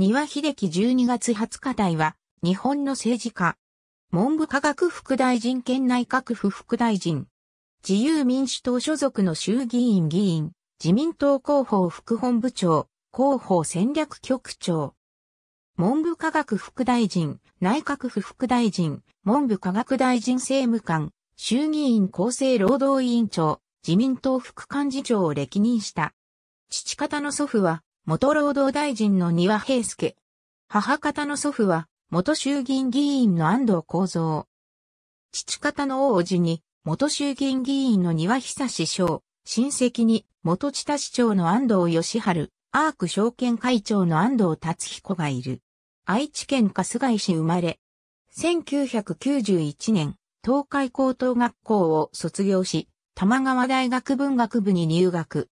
庭秀樹12月20日台は、日本の政治家。文部科学副大臣兼内閣府副大臣。自由民主党所属の衆議院議員、自民党広報副本部長、広報戦略局長。文部科学副大臣、内閣府副大臣、文部科学大臣政務官、衆議院厚生労働委員長、自民党副幹事長を歴任した。父方の祖父は、元労働大臣の庭平介。母方の祖父は、元衆議院議員の安藤幸三。父方の王子に、元衆議院議員の庭久志将、親戚に、元千田市長の安藤義春、アーク証券会長の安藤達彦がいる。愛知県春日井市生まれ。1991年、東海高等学校を卒業し、玉川大学文学部に入学。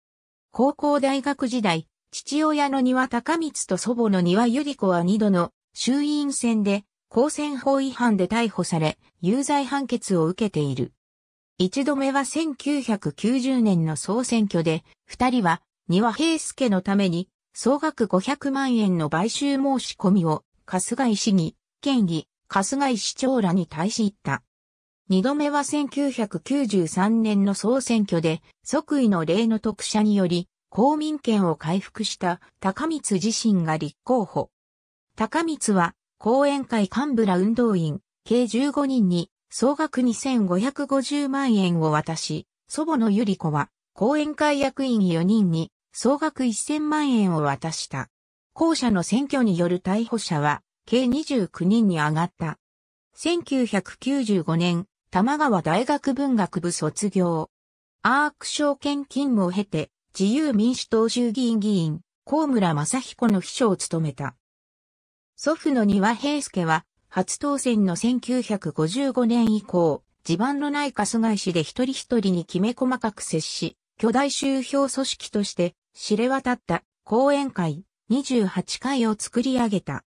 高校大学時代、父親の庭高光と祖母の庭百合子は2度の衆院選で公選法違反で逮捕され、有罪判決を受けている。一度目は1990年の総選挙で、二人は庭平介のために総額500万円の買収申し込みを春日井市議、県議、春日井市長らに対し言った。二度目は1993年の総選挙で即位の例の特赦により公民権を回復した高光自身が立候補。高光は、後援会幹部ら運動員、計15人に、総額2550万円を渡し、祖母のゆり子は、後援会役員4人に、総額1000万円を渡した。後者の選挙による逮捕者は、計29人に上がった。1995年、玉川大学文学部卒業。アーク証券勤務を経て、自由民主党衆議院議員、高村正彦の秘書を務めた。祖父の庭平介は、初当選の1955年以降、地盤のない春日市で一人一人にきめ細かく接し、巨大周票組織として知れ渡った講演会28回を作り上げた。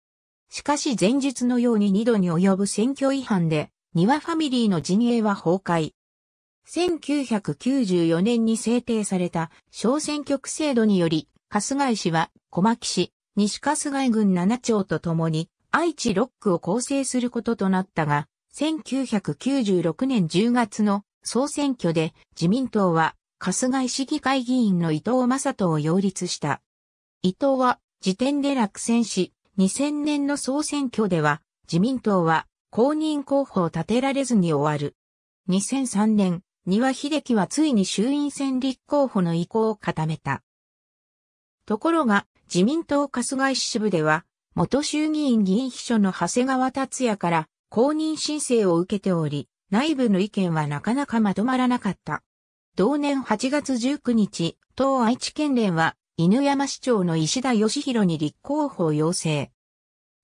しかし前述のように2度に及ぶ選挙違反で、庭ファミリーの陣営は崩壊。1994年に制定された小選挙区制度により、春日井市は小牧市、西春日井郡7町とともに愛知6区を構成することとなったが、1996年10月の総選挙で自民党は春日井市議会議員の伊藤正人を擁立した。伊藤は時点で落選し、2000年の総選挙では自民党は公認候補を立てられずに終わる。2003年、丹羽秀樹はついに衆院選立候補の意向を固めた。ところが、自民党春日井支部では、元衆議院議員秘書の長谷川達也から公認申請を受けており、内部の意見はなかなかまとまらなかった。同年8月19日、党愛知県連は、犬山市長の石田義弘に立候補を要請。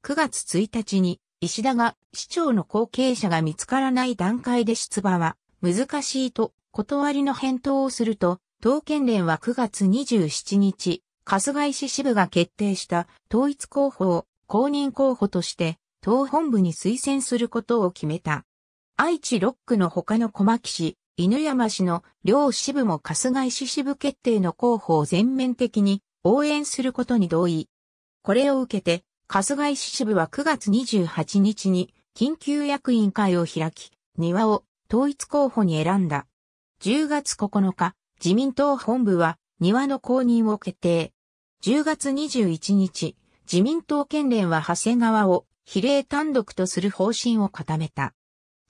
9月1日に、石田が市長の後継者が見つからない段階で出馬は難しいと断りの返答をすると、東県連は9月27日、春日井市支部が決定した統一候補を公認候補として党本部に推薦することを決めた。愛知6区の他の小牧市、犬山市の両支部も春日井市支部決定の候補を全面的に応援することに同意。これを受けて、春日井市支部は9月28日に緊急役員会を開き、庭を統一候補に選んだ。10月9日、自民党本部は庭の公認を決定。10月21日、自民党県連は長谷川を比例単独とする方針を固めた。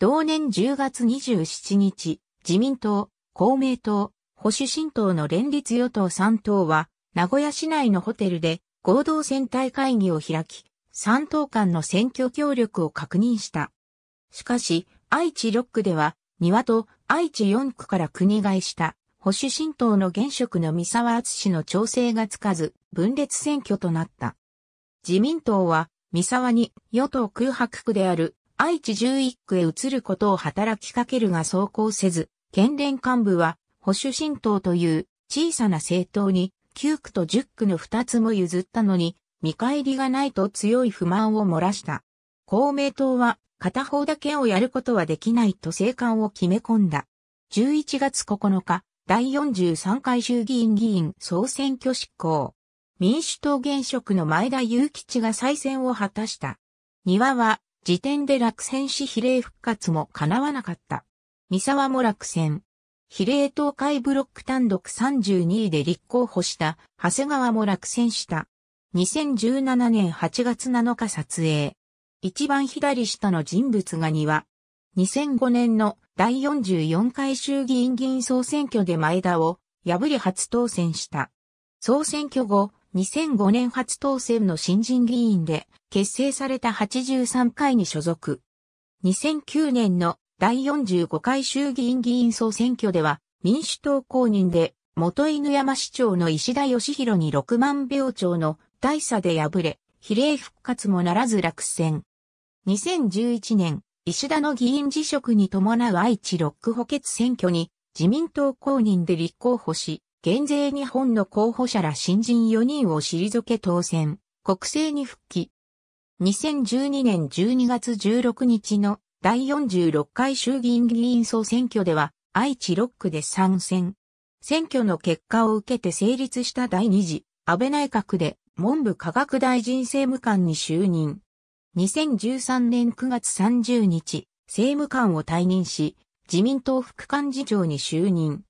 同年10月27日、自民党、公明党、保守新党の連立与党3党は、名古屋市内のホテルで合同選対会議を開き、3党間の選挙協力を確認した。しかし、愛知6区では、庭と愛知4区から国外した保守新党の現職の三沢厚氏の調整がつかず、分裂選挙となった。自民党は、三沢に与党空白区である愛知11区へ移ることを働きかけるが走行せず、県連幹部は保守新党という小さな政党に9区と10区の2つも譲ったのに見返りがないと強い不満を漏らした。公明党は片方だけをやることはできないと生還を決め込んだ。11月9日、第43回衆議院議員総選挙執行。民主党現職の前田祐吉が再選を果たした。庭は、時点で落選し比例復活も叶わなかった。三沢も落選。比例東海ブロック単独32位で立候補した長谷川も落選した。2017年8月7日撮影。一番左下の人物が庭。2005年の第44回衆議院議員総選挙で前田を破り初当選した。総選挙後、2005年初当選の新人議員で結成された83回に所属。2009年の第45回衆議院議員総選挙では民主党公認で元犬山市長の石田義弘に6万票超の大差で敗れ、比例復活もならず落選。2011年、石田の議員辞職に伴う愛知6区補欠選挙に自民党公認で立候補し、減税日本の候補者ら新人4人を退け当選、国政に復帰。2012年12月16日の第46回衆議院議員総選挙では愛知6区で参戦。選挙の結果を受けて成立した第2次安倍内閣で文部科学大臣政務官に就任。2013年9月30日、政務官を退任し、自民党副幹事長に就任。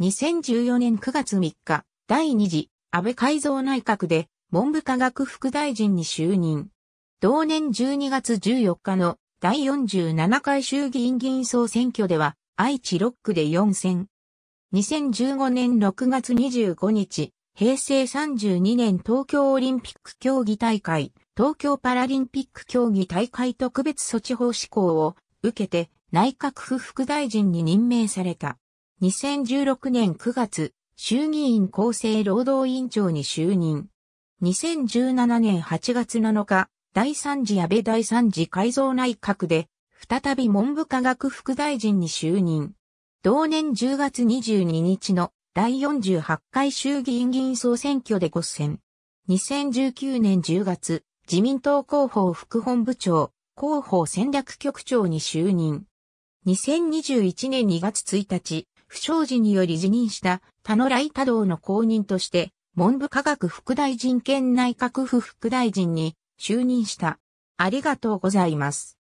2014年9月3日、第2次安倍改造内閣で文部科学副大臣に就任。同年12月14日の第47回衆議院議員総選挙では愛知6区で4選。2015年6月25日、平成32年東京オリンピック競技大会。東京パラリンピック競技大会特別措置法施行を受けて内閣府副大臣に任命された。2016年9月、衆議院厚生労働委員長に就任。2017年8月7日、第3次安倍第3次改造内閣で、再び文部科学副大臣に就任。同年10月22日の第48回衆議院議員総選挙で5選。2019年10月、自民党広報副本部長、広報戦略局長に就任。2021年2月1日、不祥事により辞任した田野来多道の後任として、文部科学副大臣兼内閣府副大臣に就任した。ありがとうございます。